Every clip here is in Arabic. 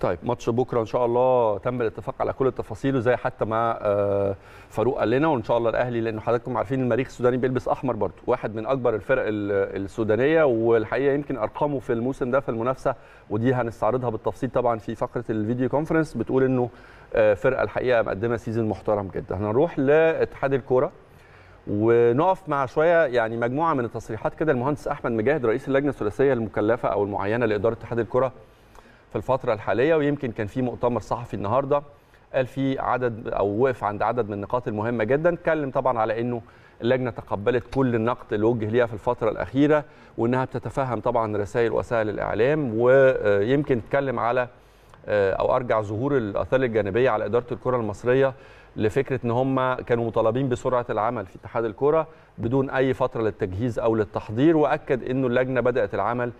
طيب ماتش بكره ان شاء الله تم الاتفاق على كل التفاصيل وزي حتى ما آه، فاروق قال لنا وان شاء الله الاهلي لان حضراتكم عارفين المريخ السوداني بيلبس احمر برضه واحد من اكبر الفرق السودانيه والحقيقه يمكن ارقامه في الموسم ده في المنافسه ودي هنستعرضها بالتفصيل طبعا في فقره الفيديو كونفرنس بتقول انه آه، فرقه الحقيقه مقدمه سيزون محترم جدا هنروح لاتحاد الكوره ونقف مع شويه يعني مجموعه من التصريحات كده المهندس احمد مجاهد رئيس اللجنه الثلاثيه المكلفه او المعينه لاداره اتحاد الكره في الفتره الحاليه ويمكن كان في مؤتمر صحفي النهارده قال في عدد او وقف عند عدد من النقاط المهمه جدا اتكلم طبعا على انه اللجنه تقبلت كل النقد اللي وجه ليها في الفتره الاخيره وانها بتتفهم طبعا رسائل وسائل الاعلام ويمكن اتكلم على آه، او ارجع ظهور الاثار الجانبيه على اداره الكره المصريه لفكره ان هم كانوا مطالبين بسرعه العمل في اتحاد الكره بدون اي فتره للتجهيز او للتحضير واكد انه اللجنه بدات العمل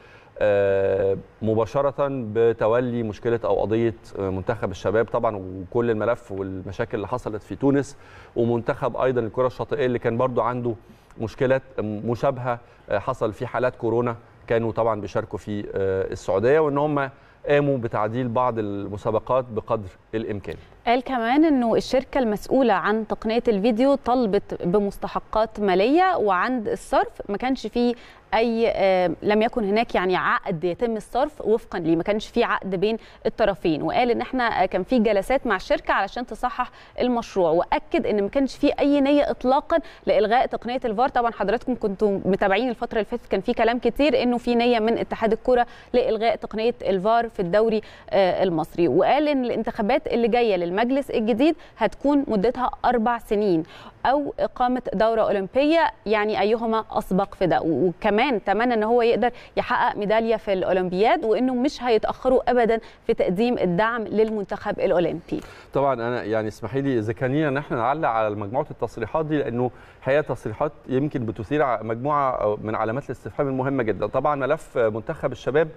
آه، مباشره بتولي مشكله او قضيه آه، منتخب الشباب طبعا وكل الملف والمشاكل اللي حصلت في تونس ومنتخب ايضا الكره الشاطئيه اللي كان برضو عنده مشكلات مشابهه آه، حصل في حالات كورونا كانوا طبعا بيشاركوا في السعوديه وان هم قاموا بتعديل بعض المسابقات بقدر الامكان قال كمان انه الشركه المسؤوله عن تقنيه الفيديو طلبت بمستحقات ماليه وعند الصرف ما كانش فيه اي آه، لم يكن هناك يعني عقد يتم الصرف وفقا ليه ما كانش فيه عقد بين الطرفين وقال ان احنا آه، كان في جلسات مع الشركه علشان تصحح المشروع واكد ان ما كانش فيه اي نيه اطلاقا لالغاء تقنيه الفار طبعا حضراتكم كنتوا متابعين الفتره اللي فاتت كان في كلام كتير انه في نيه من اتحاد الكره لالغاء تقنيه الفار في الدوري آه، المصري وقال ان الانتخابات اللي جايه للم المجلس الجديد هتكون مدتها أربع سنين أو إقامة دورة أولمبية يعني أيهما أسبق في ده وكمان تمنى أن هو يقدر يحقق ميدالية في الأولمبياد وأنه مش هيتأخروا أبدا في تقديم الدعم للمنتخب الأولمبي طبعا أنا يعني اسمحي لي إذا كان لينا نحن نعلق على مجموعة التصريحات دي لأنه هي تصريحات يمكن بتثير مجموعة من علامات الاستفهام المهمة جدا طبعا ملف منتخب الشباب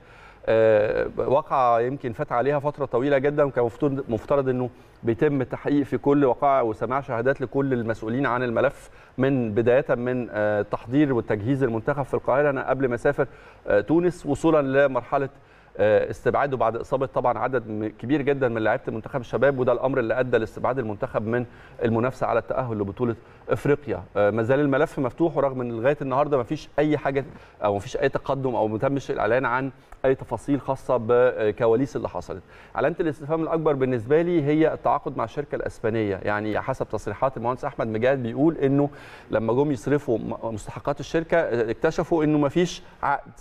آه، وقع يمكن فات عليها فتره طويله جدا وكان مفترض انه بيتم التحقيق في كل وقائع وسماع شهادات لكل المسؤولين عن الملف من بدايه من آه، تحضير وتجهيز المنتخب في القاهره انا قبل ما اسافر آه، تونس وصولا لمرحله آه، استبعاده بعد اصابه طبعا عدد كبير جدا من لعيبه منتخب الشباب وده الامر اللي ادى لاستبعاد المنتخب من المنافسه على التاهل لبطوله افريقيا آه، ما زال الملف مفتوح ورغم ان لغايه النهارده ما فيش اي حاجه او ما فيش اي تقدم او ما تمش الاعلان عن اي تفاصيل خاصه بكواليس اللي حصلت علامه الاستفهام الاكبر بالنسبه لي هي التعاقد مع الشركه الاسبانيه يعني حسب تصريحات المهندس احمد مجاد بيقول انه لما جم يصرفوا مستحقات الشركه آه، اكتشفوا انه ما فيش عقد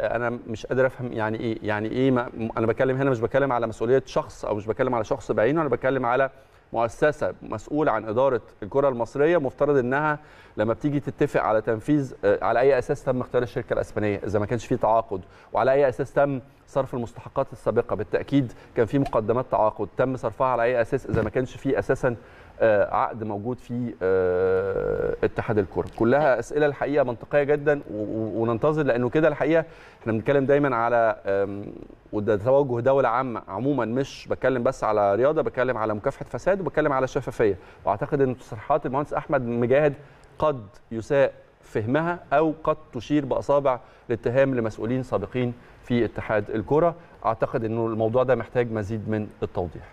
انا مش قادر افهم يعني ايه يعني ايه ما انا بتكلم هنا مش بتكلم على مسؤوليه شخص او مش بتكلم على شخص بعينه انا بتكلم على مؤسسه مسؤوله عن اداره الكره المصريه مفترض انها لما بتيجي تتفق على تنفيذ آه، على اي اساس تم اختيار الشركه الاسبانيه اذا ما كانش في تعاقد وعلى اي اساس تم صرف المستحقات السابقه بالتاكيد كان في مقدمات تعاقد تم صرفها على اي اساس اذا ما كانش في اساسا آه، عقد موجود في آه، اتحاد الكره كلها طيب. اسئله الحقيقه منطقيه جدا وننتظر لانه كده الحقيقه احنا بنتكلم دايما على وده توجه دوله عامه عموما مش بتكلم بس على رياضه بتكلم على مكافحه فساد وبتكلم على شفافيه واعتقد ان تصريحات المهندس احمد مجاهد قد يساء فهمها او قد تشير باصابع الاتهام لمسؤولين سابقين في اتحاد الكره اعتقد انه الموضوع ده محتاج مزيد من التوضيح